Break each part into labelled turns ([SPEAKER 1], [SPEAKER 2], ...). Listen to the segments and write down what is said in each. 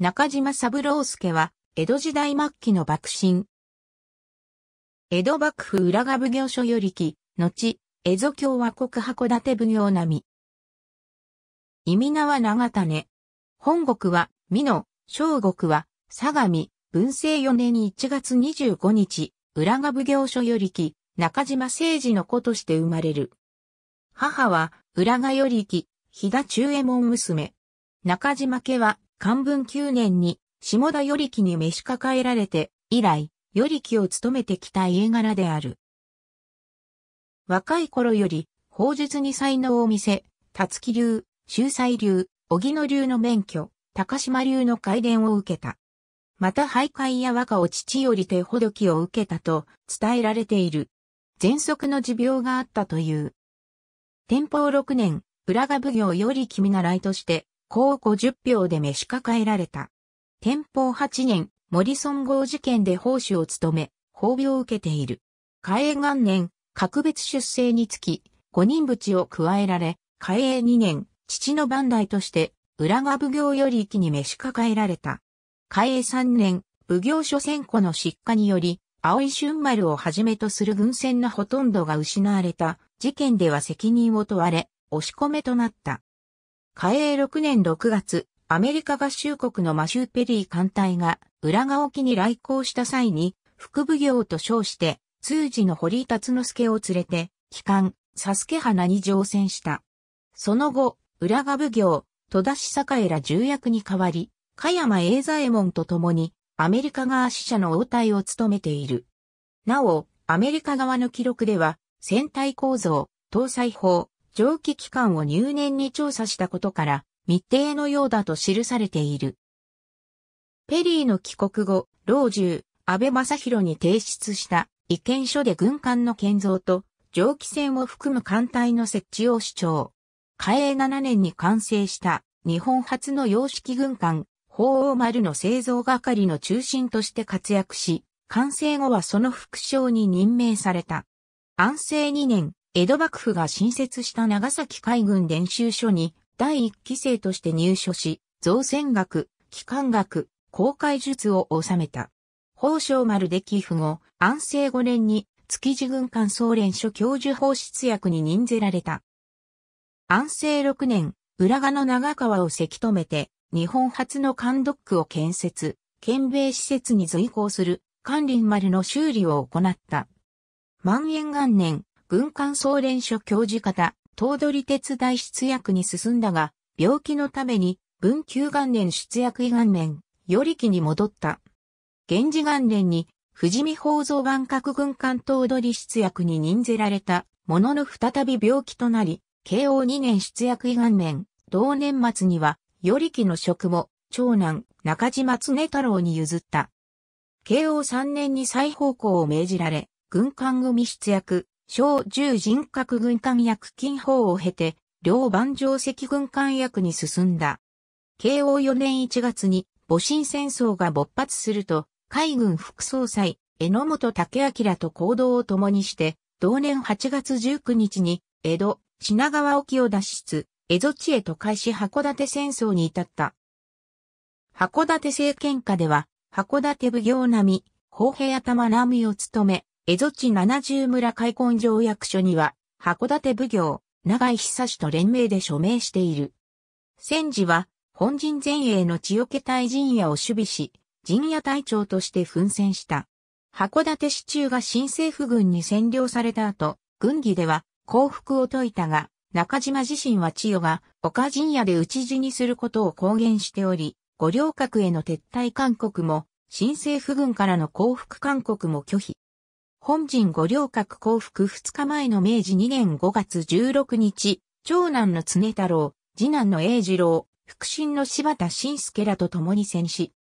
[SPEAKER 1] 中島三郎介は、江戸時代末期の幕臣。江戸幕府浦賀奉行所よりき、後、江戸共和国函館奉行並み。意味名は長種。本国は、美濃、小国は、相模、文政4年1月25日、浦賀奉行所よりき、中島誠治の子として生まれる。母は、浦賀よりき、日田中衛門娘。中島家は、漢文九年に下田頼木に召し抱えられて、以来、頼木を務めてきた家柄である。若い頃より、法術に才能を見せ、辰木流、秀才流、荻野流の免許、高島流の改伝を受けた。また徘徊や和歌を父より手ほどきを受けたと伝えられている。喘息の持病があったという。天保六年、浦賀奉行より君習いとして、高50票で召し抱えられた。天保8年、森孫号事件で奉仕を務め、褒美を受けている。嘉永元年、格別出生につき、五人淵を加えられ、嘉永2年、父の番代として、浦賀奉行より域に召し抱えられた。嘉永3年、奉行所選庫の失火により、青井春丸をはじめとする軍船のほとんどが失われた事件では責任を問われ、押し込めとなった。嘉永6年6月、アメリカ合衆国のマシューペリー艦隊が浦賀沖に来航した際に、副奉行と称して、通時の堀井達之助を連れて、帰還、サスケ花に乗船した。その後、浦賀奉行、戸田市栄ら重役に代わり、加山英左衛門と共に、アメリカ側死者の応対を務めている。なお、アメリカ側の記録では、船体構造、搭載法、蒸気機関を入念に調査したことから密定のようだと記されている。ペリーの帰国後、老中、安倍正宏に提出した意見書で軍艦の建造と蒸気船を含む艦隊の設置を主張。嘉永7年に完成した日本初の洋式軍艦、鳳凰丸の製造係の中心として活躍し、完成後はその副将に任命された。安政2年、江戸幕府が新設した長崎海軍練習所に第一期生として入所し、造船学、機関学、航海術を収めた。宝生丸で寄付後、安政5年に築地軍艦総連所教授法室役に任ぜられた。安政6年、浦賀の長川をせき止めて、日本初の艦ドックを建設、県米施設に随行する、関林丸の修理を行った。万延元年、文官総連所教授方、頭取鉄大出役に進んだが、病気のために、文久元年出薬元年、より期に戻った。源氏元年に、富士見宝蔵万角軍艦頭取出役に任ぜられた、ものの再び病気となり、慶応2年出役薬元年、同年末には、より期の職も、長男、中島常太郎に譲った。慶応3年に再奉公を命じられ、軍艦組出役、小獣人格軍艦役金砲を経て、両万丈石軍艦役に進んだ。慶応4年1月に、戊辰戦争が勃発すると、海軍副総裁、榎本武明と行動を共にして、同年8月19日に、江戸、品川沖を脱出、江戸地へと開始函館戦争に至った。函館政権下では、函館奉行並み、公平頭並みを務め、江戸地七十村開墾条約書には、函館奉行、長井久志と連名で署名している。戦時は、本陣前衛の千代家隊陣屋を守備し、陣屋隊長として奮戦した。函館市中が新政府軍に占領された後、軍議では降伏を解いたが、中島自身は千代が岡陣屋で討ち死にすることを公言しており、五稜郭への撤退勧告も、新政府軍からの降伏勧告も拒否。本陣五稜郭降伏二日前の明治二年五月十六日、長男の常太郎、次男の英二郎、腹心の柴田晋介らと共に戦死。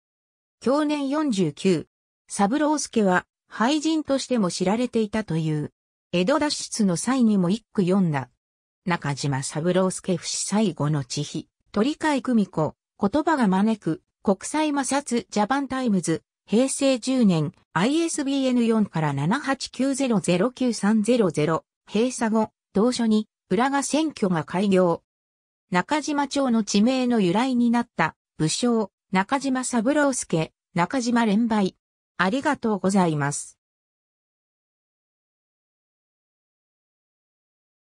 [SPEAKER 1] 去年四十九、三郎助は廃人としても知られていたという、江戸脱出の際にも一句読んだ。中島三郎助不死最後の地碑、鳥飼久美子、言葉が招く、国際摩擦ジャパンタイムズ、平成10年 ISBN4 から7 8 9 0 0 9 3 0 0閉鎖後、同書に浦賀選挙が開業。中島町の地名の由来になった武将、中島三郎介、中島連売。ありがとうございます。